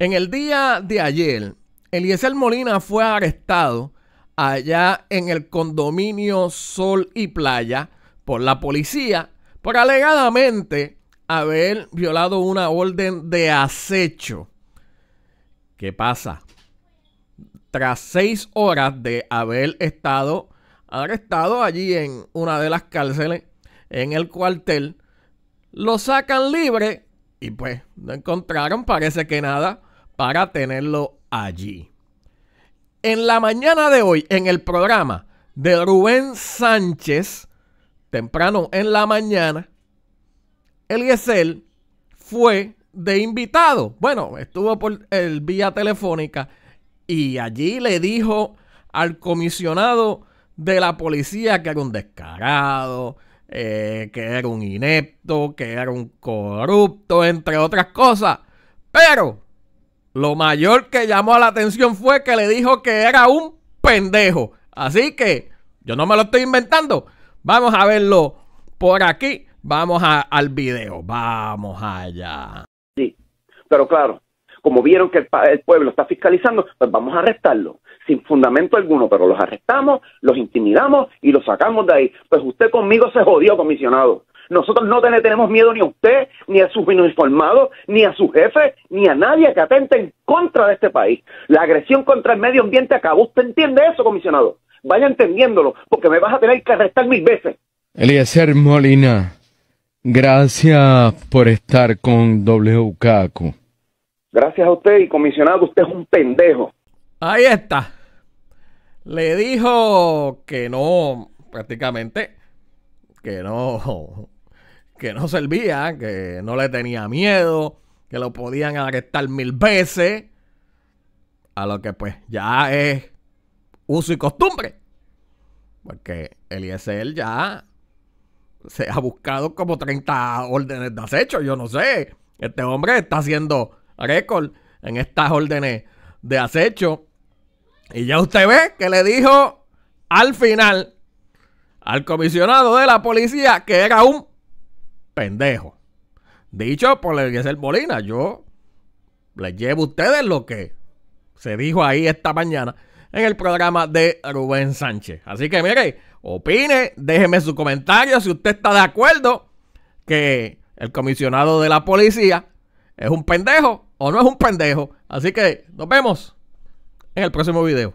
En el día de ayer, Eliezer Molina fue arrestado allá en el condominio Sol y Playa por la policía por alegadamente haber violado una orden de acecho. ¿Qué pasa? Tras seis horas de haber estado arrestado allí en una de las cárceles, en el cuartel, lo sacan libre y pues no encontraron, parece que nada, para tenerlo allí. En la mañana de hoy, en el programa de Rubén Sánchez, temprano en la mañana, Eliezer fue de invitado. Bueno, estuvo por el vía telefónica y allí le dijo al comisionado de la policía que era un descarado, eh, que era un inepto, que era un corrupto, entre otras cosas. Pero lo mayor que llamó la atención fue que le dijo que era un pendejo. Así que yo no me lo estoy inventando. Vamos a verlo por aquí. Vamos al video. Vamos allá. Sí, pero claro, como vieron que el, pueblo está fiscalizando, pues vamos a arrestarlo, sin fundamento alguno, pero los arrestamos, los intimidamos y los sacamos de ahí. Pues usted conmigo se jodió, comisionado. Nosotros no tenemos miedo ni a usted, ni a sus informados, ni a su jefe, ni a nadie que atente en contra de este país. La agresión contra el medio ambiente acabó. ¿Usted entiende eso, comisionado? Vaya entendiéndolo, porque me vas a tener que arrestar mil veces. Eliezer Molina, gracias por estar con WKQ. Gracias a usted y comisionado, usted es un pendejo. Ahí está. Le dijo que no, prácticamente, que no, que no servía, que no le tenía miedo, que lo podían arrestar mil veces. A lo que pues ya es uso y costumbre. Porque el ISL ya se ha buscado como 30 órdenes de acecho, yo no sé. Este hombre está haciendo récord en estas órdenes de acecho. Y ya usted ve que le dijo al final al comisionado de la policía que era un pendejo. Dicho por el Molina, yo les llevo a ustedes lo que se dijo ahí esta mañana en el programa de Rubén Sánchez. Así que mire, opine, déjeme su comentario si usted está de acuerdo que el comisionado de la policía es un pendejo o no es un pendejo. Así que nos vemos en el próximo video.